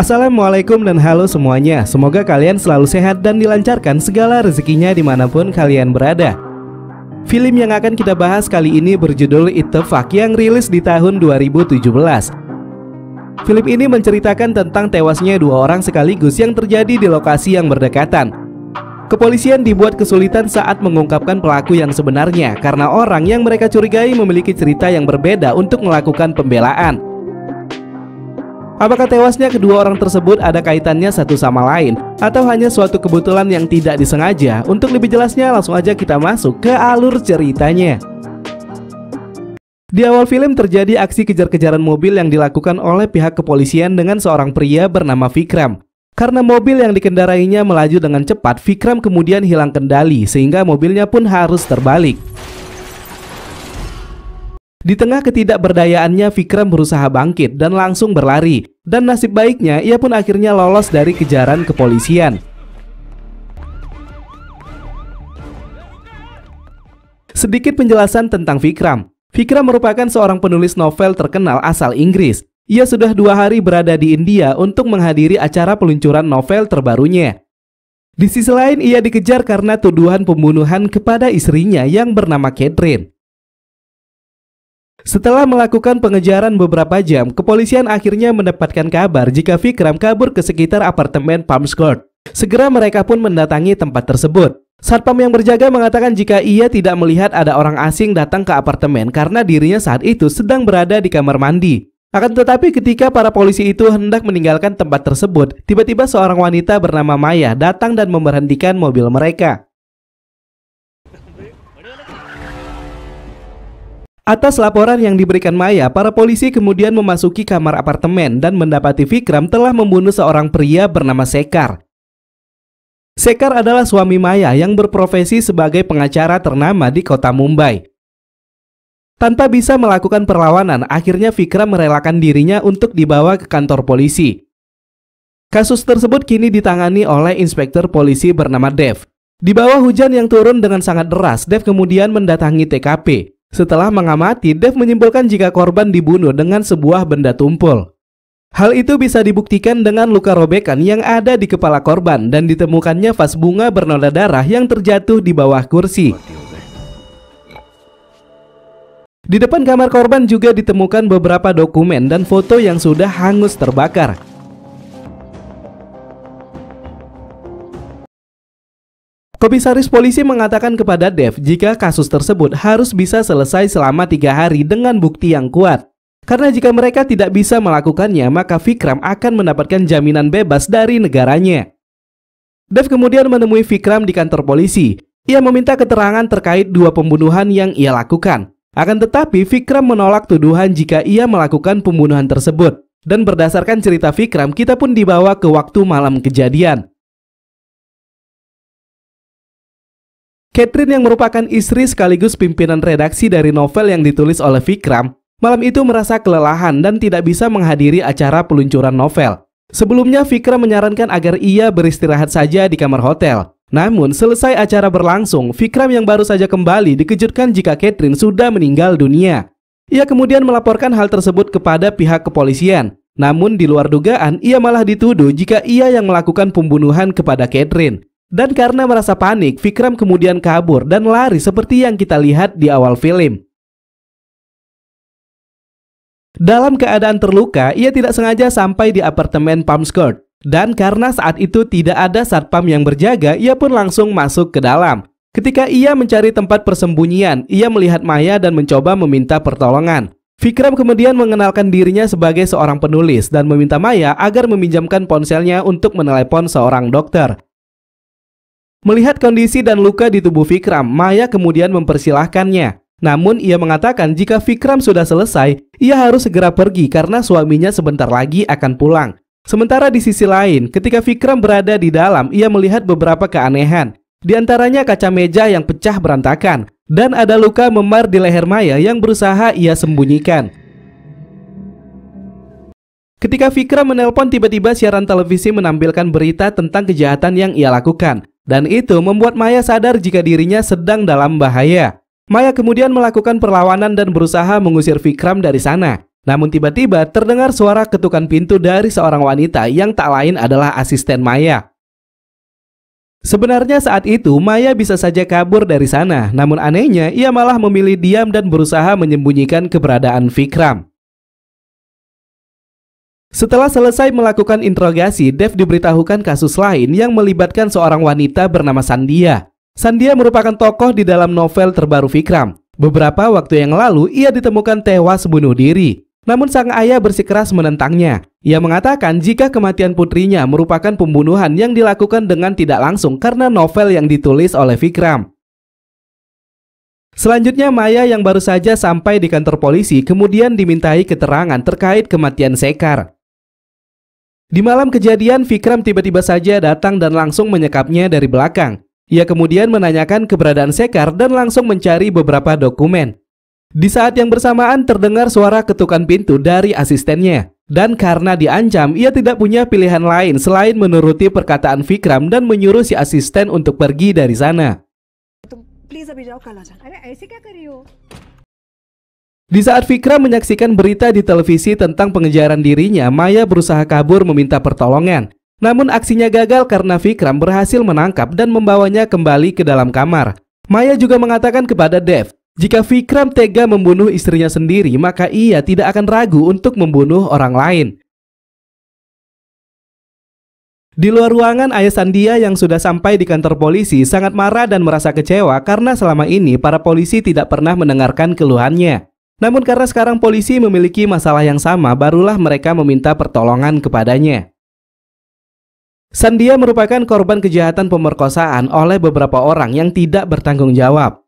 Assalamualaikum dan halo semuanya Semoga kalian selalu sehat dan dilancarkan segala rezekinya dimanapun kalian berada Film yang akan kita bahas kali ini berjudul The Fuck yang rilis di tahun 2017 Film ini menceritakan tentang tewasnya dua orang sekaligus yang terjadi di lokasi yang berdekatan Kepolisian dibuat kesulitan saat mengungkapkan pelaku yang sebenarnya Karena orang yang mereka curigai memiliki cerita yang berbeda untuk melakukan pembelaan Apakah tewasnya kedua orang tersebut ada kaitannya satu sama lain atau hanya suatu kebetulan yang tidak disengaja? Untuk lebih jelasnya langsung aja kita masuk ke alur ceritanya. Di awal film terjadi aksi kejar-kejaran mobil yang dilakukan oleh pihak kepolisian dengan seorang pria bernama Vikram. Karena mobil yang dikendarainya melaju dengan cepat, Vikram kemudian hilang kendali sehingga mobilnya pun harus terbalik. Di tengah ketidakberdayaannya, Vikram berusaha bangkit dan langsung berlari. Dan nasib baiknya, ia pun akhirnya lolos dari kejaran kepolisian. Sedikit penjelasan tentang Vikram. Vikram merupakan seorang penulis novel terkenal asal Inggris. Ia sudah dua hari berada di India untuk menghadiri acara peluncuran novel terbarunya. Di sisi lain, ia dikejar karena tuduhan pembunuhan kepada istrinya yang bernama Catherine. Setelah melakukan pengejaran beberapa jam, kepolisian akhirnya mendapatkan kabar jika Vikram kabur ke sekitar apartemen Palms Court. Segera mereka pun mendatangi tempat tersebut. Satpam yang berjaga mengatakan jika ia tidak melihat ada orang asing datang ke apartemen karena dirinya saat itu sedang berada di kamar mandi. Akan tetapi ketika para polisi itu hendak meninggalkan tempat tersebut, tiba-tiba seorang wanita bernama Maya datang dan memberhentikan mobil mereka. Atas laporan yang diberikan Maya, para polisi kemudian memasuki kamar apartemen dan mendapati Vikram telah membunuh seorang pria bernama Sekar. Sekar adalah suami Maya yang berprofesi sebagai pengacara ternama di kota Mumbai. Tanpa bisa melakukan perlawanan, akhirnya Vikram merelakan dirinya untuk dibawa ke kantor polisi. Kasus tersebut kini ditangani oleh inspektur polisi bernama Dev. Di bawah hujan yang turun dengan sangat deras, Dev kemudian mendatangi TKP. Setelah mengamati, Dev menyimpulkan jika korban dibunuh dengan sebuah benda tumpul. Hal itu bisa dibuktikan dengan luka robekan yang ada di kepala korban dan ditemukannya vas bunga bernoda darah yang terjatuh di bawah kursi. Di depan kamar korban juga ditemukan beberapa dokumen dan foto yang sudah hangus terbakar. Komisaris polisi mengatakan kepada Dev jika kasus tersebut harus bisa selesai selama tiga hari dengan bukti yang kuat. Karena jika mereka tidak bisa melakukannya, maka Vikram akan mendapatkan jaminan bebas dari negaranya. Dev kemudian menemui Vikram di kantor polisi. Ia meminta keterangan terkait dua pembunuhan yang ia lakukan. Akan tetapi, Vikram menolak tuduhan jika ia melakukan pembunuhan tersebut. Dan berdasarkan cerita Vikram, kita pun dibawa ke waktu malam kejadian. Catherine yang merupakan istri sekaligus pimpinan redaksi dari novel yang ditulis oleh Vikram, malam itu merasa kelelahan dan tidak bisa menghadiri acara peluncuran novel. Sebelumnya Vikram menyarankan agar ia beristirahat saja di kamar hotel. Namun, selesai acara berlangsung, Vikram yang baru saja kembali dikejutkan jika Catherine sudah meninggal dunia. Ia kemudian melaporkan hal tersebut kepada pihak kepolisian. Namun, di luar dugaan, ia malah dituduh jika ia yang melakukan pembunuhan kepada Catherine. Dan karena merasa panik, Vikram kemudian kabur dan lari seperti yang kita lihat di awal film. Dalam keadaan terluka, ia tidak sengaja sampai di apartemen Palmscourt. Dan karena saat itu tidak ada satpam yang berjaga, ia pun langsung masuk ke dalam. Ketika ia mencari tempat persembunyian, ia melihat Maya dan mencoba meminta pertolongan. Vikram kemudian mengenalkan dirinya sebagai seorang penulis dan meminta Maya agar meminjamkan ponselnya untuk menelepon seorang dokter. Melihat kondisi dan luka di tubuh Vikram, Maya kemudian mempersilahkannya. Namun ia mengatakan jika Vikram sudah selesai, ia harus segera pergi karena suaminya sebentar lagi akan pulang. Sementara di sisi lain, ketika Vikram berada di dalam, ia melihat beberapa keanehan. Di antaranya kaca meja yang pecah berantakan, dan ada luka memar di leher Maya yang berusaha ia sembunyikan. Ketika Vikram menelpon tiba-tiba siaran televisi menampilkan berita tentang kejahatan yang ia lakukan. Dan itu membuat Maya sadar jika dirinya sedang dalam bahaya. Maya kemudian melakukan perlawanan dan berusaha mengusir Vikram dari sana. Namun tiba-tiba terdengar suara ketukan pintu dari seorang wanita yang tak lain adalah asisten Maya. Sebenarnya saat itu Maya bisa saja kabur dari sana, namun anehnya ia malah memilih diam dan berusaha menyembunyikan keberadaan Vikram. Setelah selesai melakukan interogasi, Dev diberitahukan kasus lain yang melibatkan seorang wanita bernama Sandia. Sandia merupakan tokoh di dalam novel terbaru Vikram. Beberapa waktu yang lalu, ia ditemukan tewas bunuh diri. Namun sang ayah bersikeras menentangnya. Ia mengatakan jika kematian putrinya merupakan pembunuhan yang dilakukan dengan tidak langsung karena novel yang ditulis oleh Vikram. Selanjutnya Maya yang baru saja sampai di kantor polisi kemudian dimintai keterangan terkait kematian Sekar. Di malam kejadian, Vikram tiba-tiba saja datang dan langsung menyekapnya dari belakang. Ia kemudian menanyakan keberadaan Sekar dan langsung mencari beberapa dokumen. Di saat yang bersamaan terdengar suara ketukan pintu dari asistennya. Dan karena diancam, ia tidak punya pilihan lain selain menuruti perkataan Vikram dan menyuruh si asisten untuk pergi dari sana. Di saat Fikra menyaksikan berita di televisi tentang pengejaran dirinya, Maya berusaha kabur meminta pertolongan. Namun aksinya gagal karena Fikram berhasil menangkap dan membawanya kembali ke dalam kamar. Maya juga mengatakan kepada Dev, jika Fikram tega membunuh istrinya sendiri, maka ia tidak akan ragu untuk membunuh orang lain. Di luar ruangan, Ayah Sandia yang sudah sampai di kantor polisi sangat marah dan merasa kecewa karena selama ini para polisi tidak pernah mendengarkan keluhannya. Namun karena sekarang polisi memiliki masalah yang sama, barulah mereka meminta pertolongan kepadanya. Sandia merupakan korban kejahatan pemerkosaan oleh beberapa orang yang tidak bertanggung jawab.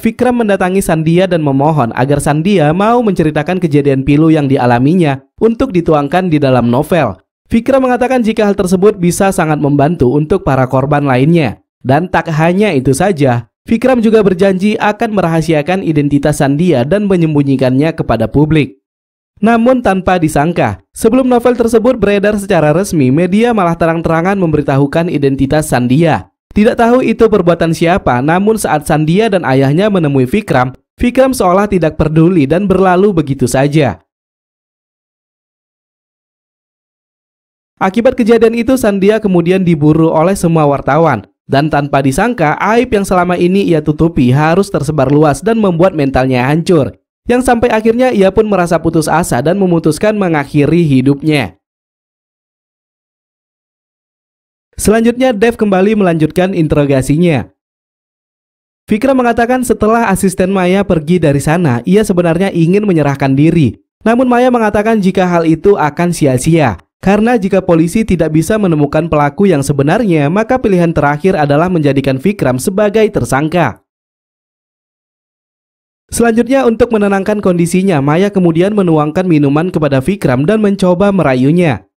Vikram mendatangi Sandia dan memohon agar Sandia mau menceritakan kejadian pilu yang dialaminya untuk dituangkan di dalam novel. Vikram mengatakan jika hal tersebut bisa sangat membantu untuk para korban lainnya. Dan tak hanya itu saja, Vikram juga berjanji akan merahasiakan identitas Sandia dan menyembunyikannya kepada publik. Namun tanpa disangka, sebelum novel tersebut beredar secara resmi, media malah terang-terangan memberitahukan identitas Sandia. Tidak tahu itu perbuatan siapa, namun saat Sandia dan ayahnya menemui Vikram, Vikram seolah tidak peduli dan berlalu begitu saja. Akibat kejadian itu, Sandia kemudian diburu oleh semua wartawan. Dan tanpa disangka, aib yang selama ini ia tutupi harus tersebar luas dan membuat mentalnya hancur. Yang sampai akhirnya ia pun merasa putus asa dan memutuskan mengakhiri hidupnya. Selanjutnya, Dev kembali melanjutkan interogasinya. Vikram mengatakan setelah asisten Maya pergi dari sana, ia sebenarnya ingin menyerahkan diri. Namun Maya mengatakan jika hal itu akan sia-sia. Karena jika polisi tidak bisa menemukan pelaku yang sebenarnya, maka pilihan terakhir adalah menjadikan Vikram sebagai tersangka. Selanjutnya untuk menenangkan kondisinya, Maya kemudian menuangkan minuman kepada Vikram dan mencoba merayunya.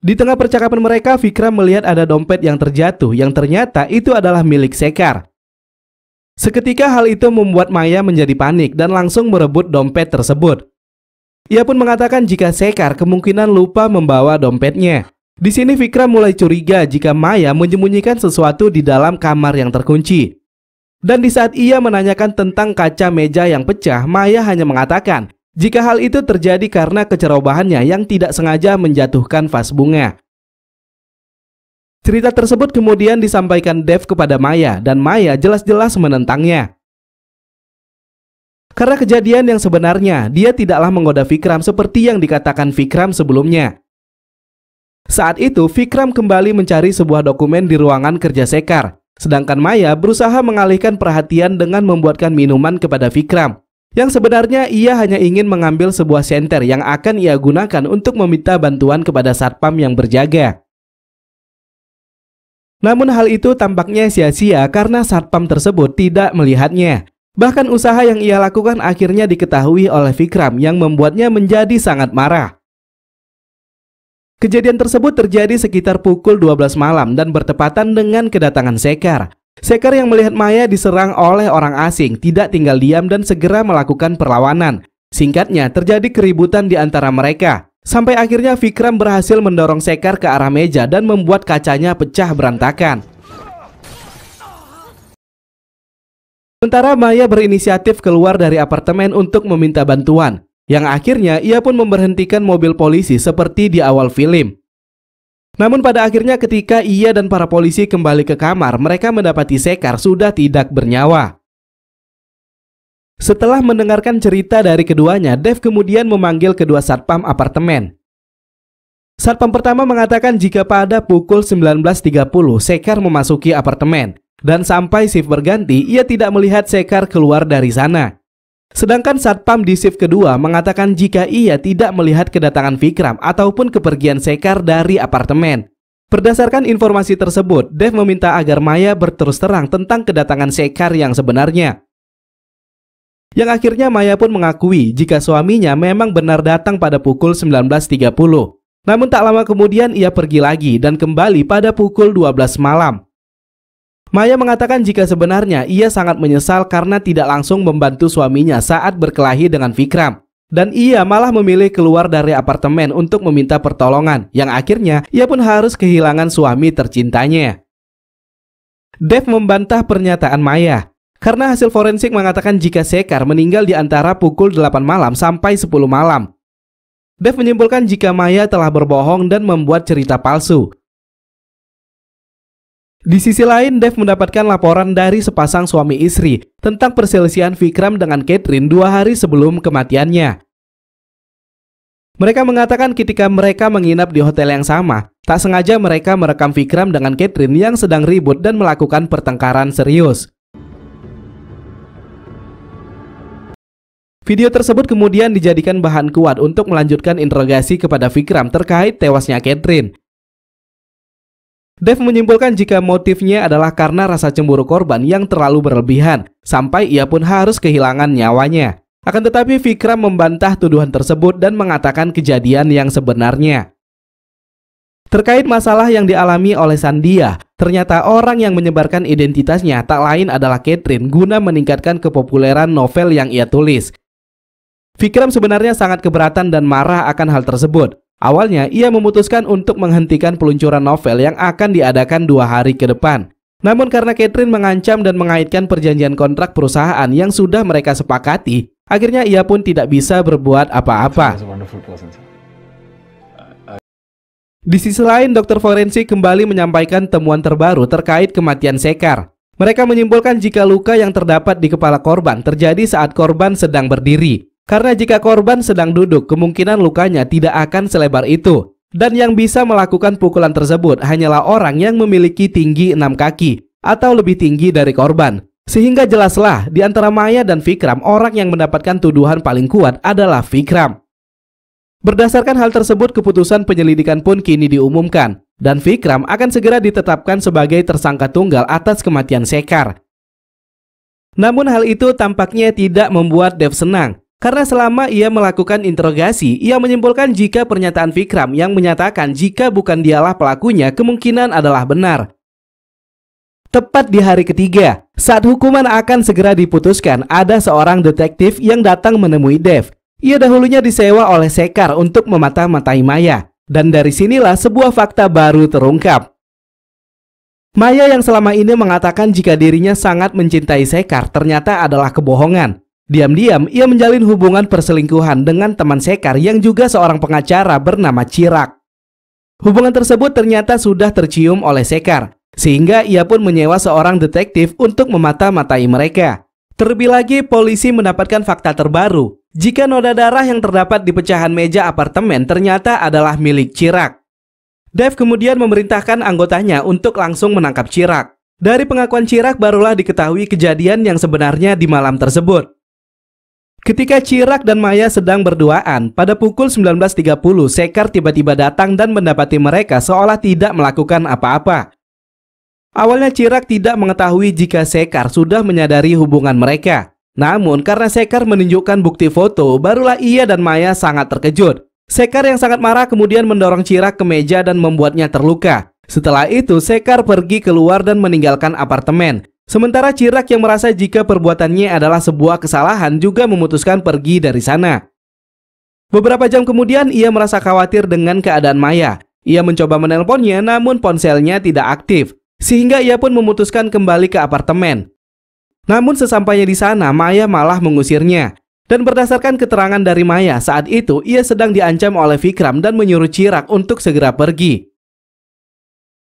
Di tengah percakapan mereka, Vikram melihat ada dompet yang terjatuh yang ternyata itu adalah milik Sekar. Seketika hal itu membuat Maya menjadi panik dan langsung merebut dompet tersebut. Ia pun mengatakan jika Sekar kemungkinan lupa membawa dompetnya. Di sini Vikram mulai curiga jika Maya menyembunyikan sesuatu di dalam kamar yang terkunci. Dan di saat ia menanyakan tentang kaca meja yang pecah, Maya hanya mengatakan jika hal itu terjadi karena kecerobohannya yang tidak sengaja menjatuhkan vas bunga. Cerita tersebut kemudian disampaikan Dev kepada Maya dan Maya jelas-jelas menentangnya. Karena kejadian yang sebenarnya, dia tidaklah menggoda Vikram seperti yang dikatakan Vikram sebelumnya. Saat itu, Vikram kembali mencari sebuah dokumen di ruangan kerja Sekar, sedangkan Maya berusaha mengalihkan perhatian dengan membuatkan minuman kepada Vikram. Yang sebenarnya ia hanya ingin mengambil sebuah senter yang akan ia gunakan untuk meminta bantuan kepada satpam yang berjaga. Namun hal itu tampaknya sia-sia karena satpam tersebut tidak melihatnya. Bahkan usaha yang ia lakukan akhirnya diketahui oleh Vikram yang membuatnya menjadi sangat marah. Kejadian tersebut terjadi sekitar pukul 12 malam dan bertepatan dengan kedatangan Sekar. Sekar yang melihat Maya diserang oleh orang asing tidak tinggal diam dan segera melakukan perlawanan. Singkatnya, terjadi keributan di antara mereka. Sampai akhirnya Vikram berhasil mendorong Sekar ke arah meja dan membuat kacanya pecah berantakan. Sementara Maya berinisiatif keluar dari apartemen untuk meminta bantuan, yang akhirnya ia pun memberhentikan mobil polisi seperti di awal film. Namun pada akhirnya ketika ia dan para polisi kembali ke kamar, mereka mendapati Sekar sudah tidak bernyawa. Setelah mendengarkan cerita dari keduanya, Dev kemudian memanggil kedua satpam apartemen. Satpam pertama mengatakan jika pada pukul 19.30 Sekar memasuki apartemen, dan sampai shift berganti, ia tidak melihat Sekar keluar dari sana. Sedangkan Satpam di shift kedua mengatakan jika ia tidak melihat kedatangan Vikram ataupun kepergian Sekar dari apartemen. Berdasarkan informasi tersebut, Dev meminta agar Maya berterus terang tentang kedatangan Sekar yang sebenarnya. Yang akhirnya Maya pun mengakui jika suaminya memang benar datang pada pukul 19.30. Namun tak lama kemudian ia pergi lagi dan kembali pada pukul 12 malam. Maya mengatakan jika sebenarnya ia sangat menyesal karena tidak langsung membantu suaminya saat berkelahi dengan Vikram. Dan ia malah memilih keluar dari apartemen untuk meminta pertolongan, yang akhirnya ia pun harus kehilangan suami tercintanya. Dev membantah pernyataan Maya, karena hasil forensik mengatakan jika Sekar meninggal di antara pukul 8 malam sampai 10 malam. Dev menyimpulkan jika Maya telah berbohong dan membuat cerita palsu, di sisi lain, Dev mendapatkan laporan dari sepasang suami istri tentang perselisihan Vikram dengan Catherine dua hari sebelum kematiannya. Mereka mengatakan ketika mereka menginap di hotel yang sama, tak sengaja mereka merekam Vikram dengan Catherine yang sedang ribut dan melakukan pertengkaran serius. Video tersebut kemudian dijadikan bahan kuat untuk melanjutkan interogasi kepada Vikram terkait tewasnya Catherine. Dev menyimpulkan jika motifnya adalah karena rasa cemburu korban yang terlalu berlebihan, sampai ia pun harus kehilangan nyawanya. Akan tetapi Vikram membantah tuduhan tersebut dan mengatakan kejadian yang sebenarnya. Terkait masalah yang dialami oleh Sandia, ternyata orang yang menyebarkan identitasnya tak lain adalah Catherine guna meningkatkan kepopuleran novel yang ia tulis. Vikram sebenarnya sangat keberatan dan marah akan hal tersebut. Awalnya, ia memutuskan untuk menghentikan peluncuran novel yang akan diadakan dua hari ke depan. Namun karena Catherine mengancam dan mengaitkan perjanjian kontrak perusahaan yang sudah mereka sepakati, akhirnya ia pun tidak bisa berbuat apa-apa. Di sisi lain, dokter forensik kembali menyampaikan temuan terbaru terkait kematian Sekar. Mereka menyimpulkan jika luka yang terdapat di kepala korban terjadi saat korban sedang berdiri. Karena jika korban sedang duduk, kemungkinan lukanya tidak akan selebar itu. Dan yang bisa melakukan pukulan tersebut hanyalah orang yang memiliki tinggi enam kaki atau lebih tinggi dari korban. Sehingga jelaslah di antara Maya dan Vikram orang yang mendapatkan tuduhan paling kuat adalah Vikram. Berdasarkan hal tersebut keputusan penyelidikan pun kini diumumkan dan Vikram akan segera ditetapkan sebagai tersangka tunggal atas kematian Sekar. Namun hal itu tampaknya tidak membuat Dev senang karena selama ia melakukan interogasi, ia menyimpulkan jika pernyataan Vikram yang menyatakan jika bukan dialah pelakunya kemungkinan adalah benar. Tepat di hari ketiga, saat hukuman akan segera diputuskan, ada seorang detektif yang datang menemui Dev. Ia dahulunya disewa oleh Sekar untuk memata-matai Maya. Dan dari sinilah sebuah fakta baru terungkap. Maya yang selama ini mengatakan jika dirinya sangat mencintai Sekar ternyata adalah kebohongan. Diam-diam, ia menjalin hubungan perselingkuhan dengan teman Sekar yang juga seorang pengacara bernama Cirak. Hubungan tersebut ternyata sudah tercium oleh Sekar, sehingga ia pun menyewa seorang detektif untuk memata-matai mereka. Terlebih lagi, polisi mendapatkan fakta terbaru. Jika noda darah yang terdapat di pecahan meja apartemen ternyata adalah milik Cirak. Dave kemudian memerintahkan anggotanya untuk langsung menangkap Cirak. Dari pengakuan Cirak barulah diketahui kejadian yang sebenarnya di malam tersebut. Ketika Cirak dan Maya sedang berduaan, pada pukul 19.30 Sekar tiba-tiba datang dan mendapati mereka seolah tidak melakukan apa-apa. Awalnya Cirak tidak mengetahui jika Sekar sudah menyadari hubungan mereka. Namun karena Sekar menunjukkan bukti foto, barulah ia dan Maya sangat terkejut. Sekar yang sangat marah kemudian mendorong Cirak ke meja dan membuatnya terluka. Setelah itu, Sekar pergi keluar dan meninggalkan apartemen. Sementara Cirak yang merasa jika perbuatannya adalah sebuah kesalahan juga memutuskan pergi dari sana. Beberapa jam kemudian ia merasa khawatir dengan keadaan Maya. Ia mencoba menelponnya namun ponselnya tidak aktif, sehingga ia pun memutuskan kembali ke apartemen. Namun sesampainya di sana, Maya malah mengusirnya. Dan berdasarkan keterangan dari Maya, saat itu ia sedang diancam oleh Vikram dan menyuruh Cirak untuk segera pergi.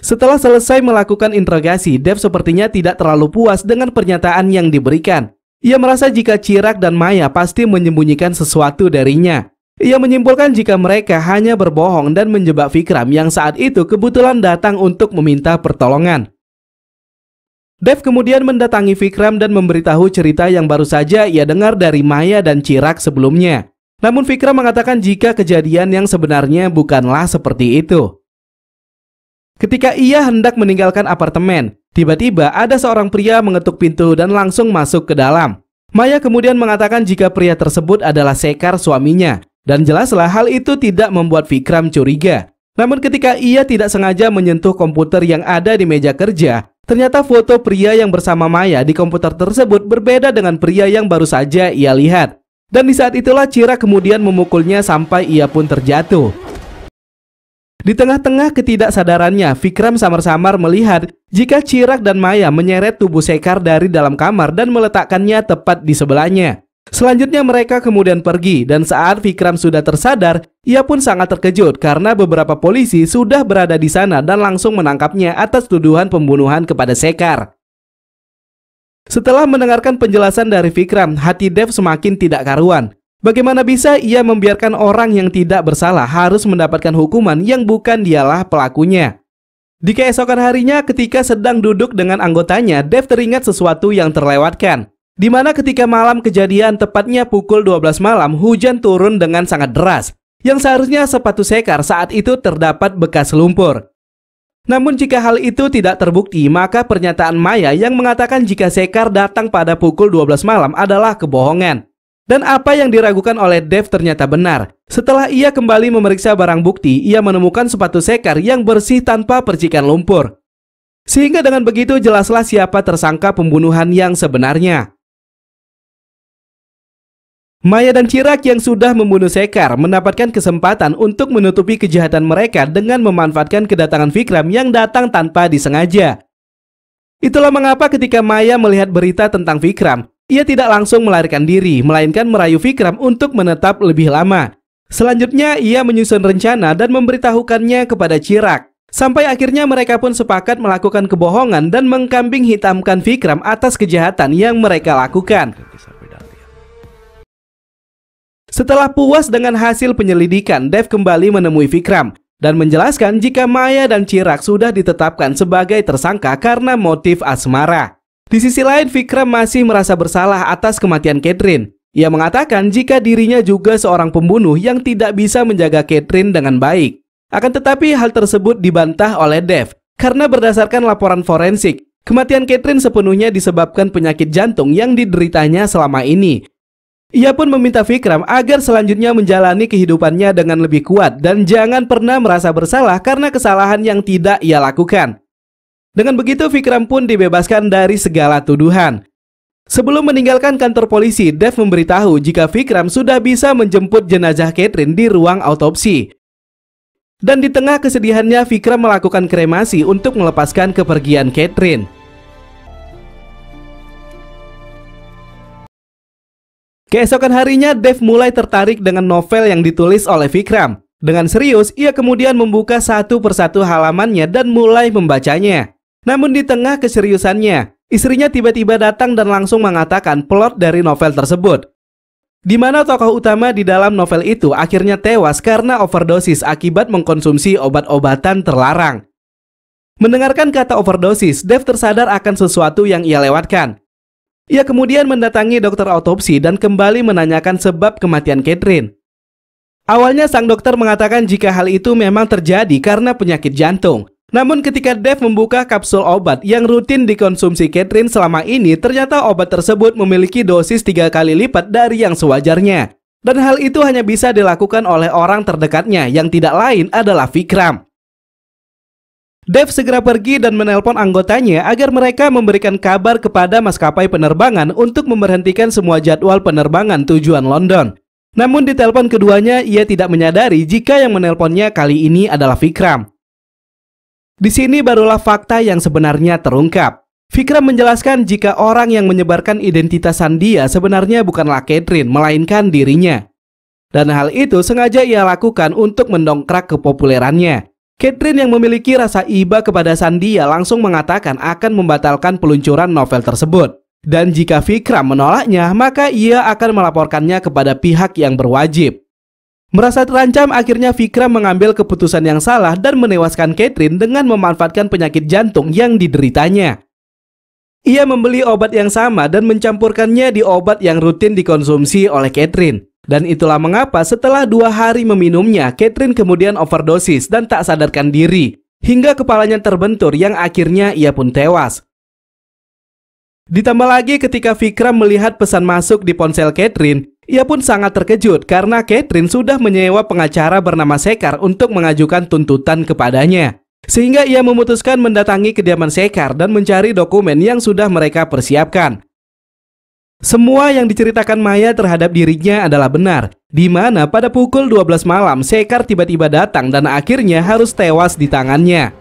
Setelah selesai melakukan interogasi, Dev sepertinya tidak terlalu puas dengan pernyataan yang diberikan. Ia merasa jika Cirak dan Maya pasti menyembunyikan sesuatu darinya. Ia menyimpulkan jika mereka hanya berbohong dan menjebak Vikram yang saat itu kebetulan datang untuk meminta pertolongan. Dev kemudian mendatangi Vikram dan memberitahu cerita yang baru saja ia dengar dari Maya dan Cirak sebelumnya. Namun Vikram mengatakan jika kejadian yang sebenarnya bukanlah seperti itu. Ketika ia hendak meninggalkan apartemen, tiba-tiba ada seorang pria mengetuk pintu dan langsung masuk ke dalam. Maya kemudian mengatakan jika pria tersebut adalah Sekar suaminya, dan jelaslah hal itu tidak membuat Vikram curiga. Namun ketika ia tidak sengaja menyentuh komputer yang ada di meja kerja, ternyata foto pria yang bersama Maya di komputer tersebut berbeda dengan pria yang baru saja ia lihat. Dan di saat itulah Cira kemudian memukulnya sampai ia pun terjatuh. Di tengah-tengah ketidaksadarannya, Vikram samar-samar melihat jika Cirak dan Maya menyeret tubuh Sekar dari dalam kamar dan meletakkannya tepat di sebelahnya. Selanjutnya mereka kemudian pergi dan saat Vikram sudah tersadar, ia pun sangat terkejut karena beberapa polisi sudah berada di sana dan langsung menangkapnya atas tuduhan pembunuhan kepada Sekar. Setelah mendengarkan penjelasan dari Vikram, hati Dev semakin tidak karuan. Bagaimana bisa ia membiarkan orang yang tidak bersalah harus mendapatkan hukuman yang bukan dialah pelakunya? Di keesokan harinya ketika sedang duduk dengan anggotanya, Dev teringat sesuatu yang terlewatkan. Di mana ketika malam kejadian tepatnya pukul 12 malam, hujan turun dengan sangat deras. Yang seharusnya sepatu sekar saat itu terdapat bekas lumpur. Namun jika hal itu tidak terbukti, maka pernyataan Maya yang mengatakan jika sekar datang pada pukul 12 malam adalah kebohongan. Dan apa yang diragukan oleh Dev ternyata benar. Setelah ia kembali memeriksa barang bukti, ia menemukan sepatu Sekar yang bersih tanpa percikan lumpur. Sehingga dengan begitu jelaslah siapa tersangka pembunuhan yang sebenarnya. Maya dan Cirak yang sudah membunuh Sekar mendapatkan kesempatan untuk menutupi kejahatan mereka dengan memanfaatkan kedatangan Vikram yang datang tanpa disengaja. Itulah mengapa ketika Maya melihat berita tentang Vikram, ia tidak langsung melarikan diri, melainkan merayu Vikram untuk menetap lebih lama. Selanjutnya, ia menyusun rencana dan memberitahukannya kepada Cirak. Sampai akhirnya mereka pun sepakat melakukan kebohongan dan mengkambing hitamkan Vikram atas kejahatan yang mereka lakukan. Setelah puas dengan hasil penyelidikan, Dev kembali menemui Vikram dan menjelaskan jika Maya dan Cirak sudah ditetapkan sebagai tersangka karena motif asmara. Di sisi lain, Vikram masih merasa bersalah atas kematian Catherine. Ia mengatakan jika dirinya juga seorang pembunuh yang tidak bisa menjaga Catherine dengan baik. Akan tetapi hal tersebut dibantah oleh Dev karena berdasarkan laporan forensik, kematian Catherine sepenuhnya disebabkan penyakit jantung yang dideritanya selama ini. Ia pun meminta Vikram agar selanjutnya menjalani kehidupannya dengan lebih kuat dan jangan pernah merasa bersalah karena kesalahan yang tidak ia lakukan. Dengan begitu, Vikram pun dibebaskan dari segala tuduhan. Sebelum meninggalkan kantor polisi, Dev memberitahu jika Vikram sudah bisa menjemput jenazah Catherine di ruang autopsi. Dan di tengah kesedihannya, Vikram melakukan kremasi untuk melepaskan kepergian Catherine. Keesokan harinya, Dev mulai tertarik dengan novel yang ditulis oleh Vikram. Dengan serius, ia kemudian membuka satu persatu halamannya dan mulai membacanya. Namun di tengah keseriusannya, istrinya tiba-tiba datang dan langsung mengatakan plot dari novel tersebut. Di mana tokoh utama di dalam novel itu akhirnya tewas karena overdosis akibat mengkonsumsi obat-obatan terlarang. Mendengarkan kata overdosis, Dev tersadar akan sesuatu yang ia lewatkan. Ia kemudian mendatangi dokter autopsi dan kembali menanyakan sebab kematian Catherine. Awalnya sang dokter mengatakan jika hal itu memang terjadi karena penyakit jantung. Namun ketika Dev membuka kapsul obat yang rutin dikonsumsi Catherine selama ini, ternyata obat tersebut memiliki dosis tiga kali lipat dari yang sewajarnya. Dan hal itu hanya bisa dilakukan oleh orang terdekatnya yang tidak lain adalah Vikram. Dev segera pergi dan menelpon anggotanya agar mereka memberikan kabar kepada maskapai penerbangan untuk memberhentikan semua jadwal penerbangan tujuan London. Namun di telepon keduanya, ia tidak menyadari jika yang menelponnya kali ini adalah Vikram. Di sini barulah fakta yang sebenarnya terungkap. Vikram menjelaskan jika orang yang menyebarkan identitas Sandia sebenarnya bukanlah Catherine, melainkan dirinya. Dan hal itu sengaja ia lakukan untuk mendongkrak kepopulerannya. Catherine yang memiliki rasa iba kepada Sandia langsung mengatakan akan membatalkan peluncuran novel tersebut. Dan jika Vikram menolaknya, maka ia akan melaporkannya kepada pihak yang berwajib. Merasa terancam, akhirnya Vikram mengambil keputusan yang salah dan menewaskan Catherine dengan memanfaatkan penyakit jantung yang dideritanya. Ia membeli obat yang sama dan mencampurkannya di obat yang rutin dikonsumsi oleh Catherine. Dan itulah mengapa setelah dua hari meminumnya, Catherine kemudian overdosis dan tak sadarkan diri. Hingga kepalanya terbentur yang akhirnya ia pun tewas. Ditambah lagi ketika Vikram melihat pesan masuk di ponsel Catherine, ia pun sangat terkejut karena Catherine sudah menyewa pengacara bernama Sekar untuk mengajukan tuntutan kepadanya. Sehingga ia memutuskan mendatangi kediaman Sekar dan mencari dokumen yang sudah mereka persiapkan. Semua yang diceritakan Maya terhadap dirinya adalah benar, di mana pada pukul 12 malam Sekar tiba-tiba datang dan akhirnya harus tewas di tangannya.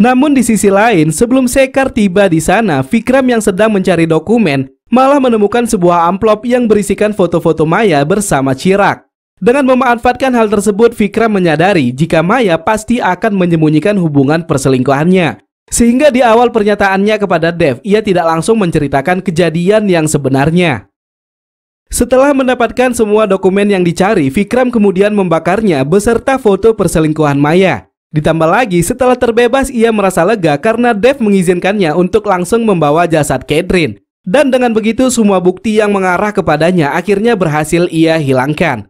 Namun di sisi lain, sebelum Sekar tiba di sana, Vikram yang sedang mencari dokumen malah menemukan sebuah amplop yang berisikan foto-foto Maya bersama Cirak. Dengan memanfaatkan hal tersebut, Vikram menyadari jika Maya pasti akan menyembunyikan hubungan perselingkuhannya. Sehingga di awal pernyataannya kepada Dev, ia tidak langsung menceritakan kejadian yang sebenarnya. Setelah mendapatkan semua dokumen yang dicari, Vikram kemudian membakarnya beserta foto perselingkuhan Maya. Ditambah lagi, setelah terbebas ia merasa lega karena Dev mengizinkannya untuk langsung membawa jasad Catherine. Dan dengan begitu semua bukti yang mengarah kepadanya akhirnya berhasil ia hilangkan.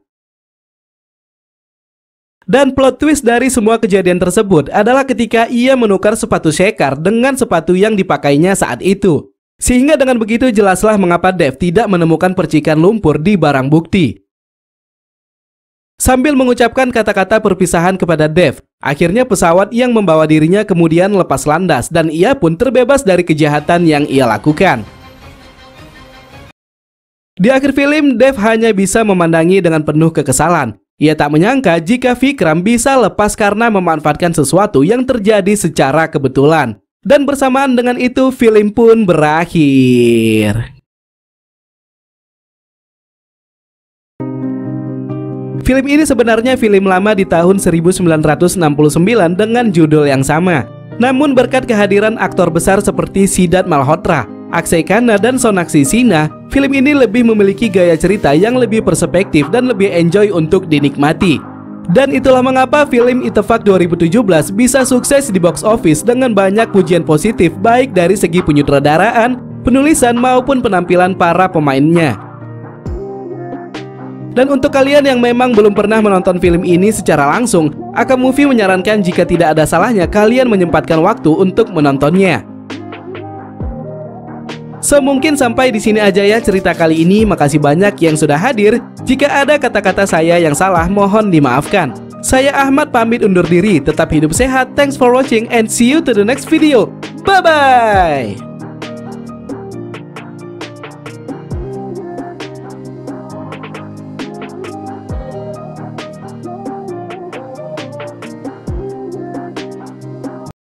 Dan plot twist dari semua kejadian tersebut adalah ketika ia menukar sepatu Shekar dengan sepatu yang dipakainya saat itu. Sehingga dengan begitu jelaslah mengapa Dev tidak menemukan percikan lumpur di barang bukti. Sambil mengucapkan kata-kata perpisahan kepada Dev, akhirnya pesawat yang membawa dirinya kemudian lepas landas dan ia pun terbebas dari kejahatan yang ia lakukan. Di akhir film, Dev hanya bisa memandangi dengan penuh kekesalan. Ia tak menyangka jika Vikram bisa lepas karena memanfaatkan sesuatu yang terjadi secara kebetulan. Dan bersamaan dengan itu, film pun berakhir. Film ini sebenarnya film lama di tahun 1969 dengan judul yang sama. Namun berkat kehadiran aktor besar seperti Sidat Malhotra, Akshay Khanna dan Sonaksi Sina, film ini lebih memiliki gaya cerita yang lebih perspektif dan lebih enjoy untuk dinikmati. Dan itulah mengapa film Itefak 2017 bisa sukses di box office dengan banyak pujian positif baik dari segi penyutradaraan, penulisan maupun penampilan para pemainnya. Dan untuk kalian yang memang belum pernah menonton film ini secara langsung, Aka Movie menyarankan jika tidak ada salahnya kalian menyempatkan waktu untuk menontonnya. So sampai di sini aja ya cerita kali ini. Makasih banyak yang sudah hadir. Jika ada kata-kata saya yang salah, mohon dimaafkan. Saya Ahmad pamit undur diri. Tetap hidup sehat. Thanks for watching and see you to the next video. Bye bye.